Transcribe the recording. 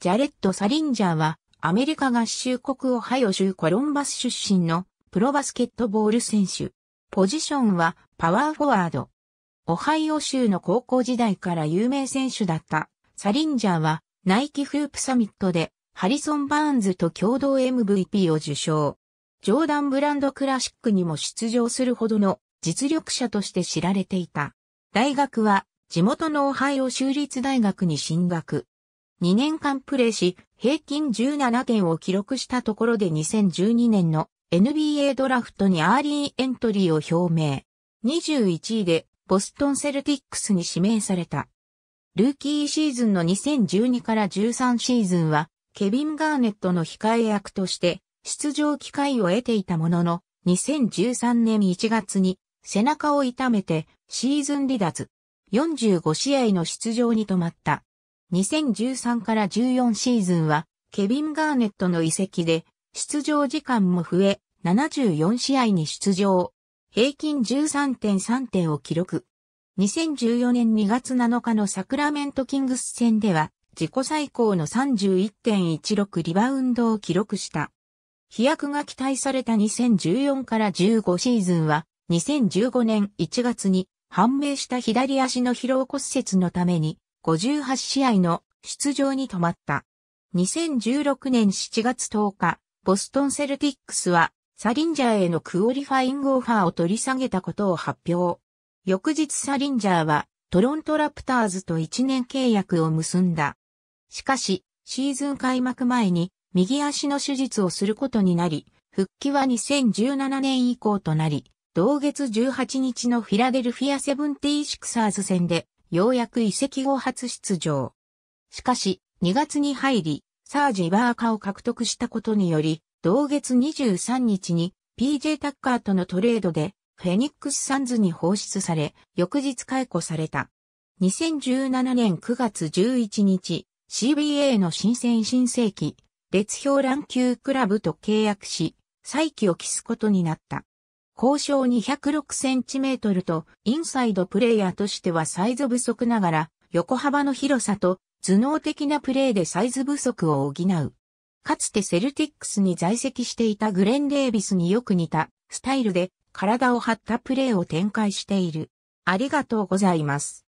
ジャレット・サリンジャーは、アメリカ合衆国オハイオ州コロンバス出身のプロバスケットボール選手。ポジションはパワーフォワード。オハイオ州の高校時代から有名選手だったサリンジャーはナイキフープサミットでハリソン・バーンズと共同 MVP を受賞。ジョーダン・ブランドクラシックにも出場するほどの実力者として知られていた。大学は地元のオハイオ州立大学に進学。2年間プレーし、平均17点を記録したところで2012年の NBA ドラフトにアーリーエントリーを表明。21位でボストンセルティックスに指名された。ルーキーシーズンの2012から13シーズンは、ケビン・ガーネットの控え役として出場機会を得ていたものの、2013年1月に背中を痛めてシーズン離脱。45試合の出場に止まった。2013から14シーズンは、ケビン・ガーネットの移籍で、出場時間も増え、74試合に出場。平均13.3点を記録。2014年2月7日のサクラメントキングス戦では、自己最高の31.16リバウンドを記録した。飛躍が期待された2014から15シーズンは、2015年1月に判明した左足の疲労骨折のために58試合の出場に止まった。2016年7月10日、ボストンセルティックスはサリンジャーへのクオリファイングオファーを取り下げたことを発表。翌日サリンジャーはトロントラプターズと1年契約を結んだ。しかし、シーズン開幕前に右足の手術をすることになり、復帰は2017年以降となり、同月18日のフィラデルフィアセブンティーシクサーズ戦でようやく移籍後初出場。しかし、2月に入り、サージ・バーカを獲得したことにより、同月23日に PJ タッカーとのトレードでフェニックスサンズに放出され、翌日解雇された。2017年9月11日、CBA の新鮮新世紀、列表ン級クラブと契約し、再起を期すことになった。交渉 206cm とインサイドプレイヤーとしてはサイズ不足ながら横幅の広さと頭脳的なプレーでサイズ不足を補う。かつてセルティックスに在籍していたグレン・デービスによく似たスタイルで体を張ったプレーを展開している。ありがとうございます。